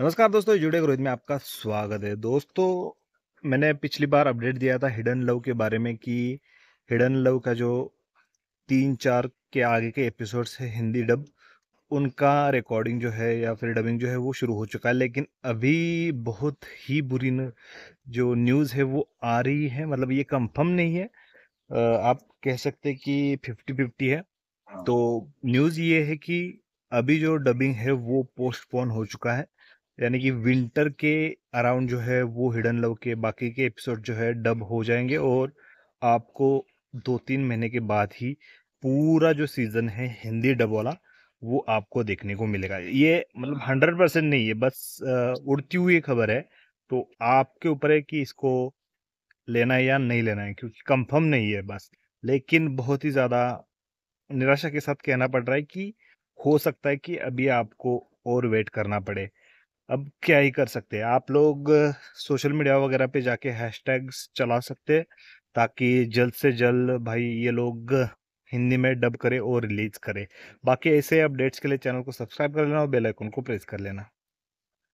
नमस्कार दोस्तों जुड़े रोहित में आपका स्वागत है दोस्तों मैंने पिछली बार अपडेट दिया था हिडन लव के बारे में कि हिडन लव का जो तीन चार के आगे के एपिसोड्स है हिंदी डब उनका रिकॉर्डिंग जो है या फिर डबिंग जो है वो शुरू हो चुका है लेकिन अभी बहुत ही बुरी न, जो न्यूज़ है वो आ रही है मतलब ये कंफर्म नहीं है आप कह सकते कि फिफ्टी फिफ्टी है हाँ। तो न्यूज़ ये है कि अभी जो डबिंग है वो पोस्टपोन हो चुका है यानी कि विंटर के अराउंड जो है वो हिडन लव के बाकी के एपिसोड जो है डब हो जाएंगे और आपको दो तीन महीने के बाद ही पूरा जो सीज़न है हिंदी डब वाला वो आपको देखने को मिलेगा ये मतलब हंड्रेड परसेंट नहीं है बस उड़ती हुई खबर है तो आपके ऊपर है कि इसको लेना है या नहीं लेना है क्योंकि कंफर्म नहीं है बस लेकिन बहुत ही ज़्यादा निराशा के साथ कहना पड़ रहा है कि हो सकता है कि अभी आपको और वेट करना पड़े अब क्या ही कर सकते हैं आप लोग सोशल मीडिया वगैरह पे जाके हैशटैग्स चला सकते हैं ताकि जल्द से जल्द भाई ये लोग हिंदी में डब करें और रिलीज करें बाकी ऐसे अपडेट्स के लिए चैनल को सब्सक्राइब कर लेना और बेल आइकन को प्रेस कर लेना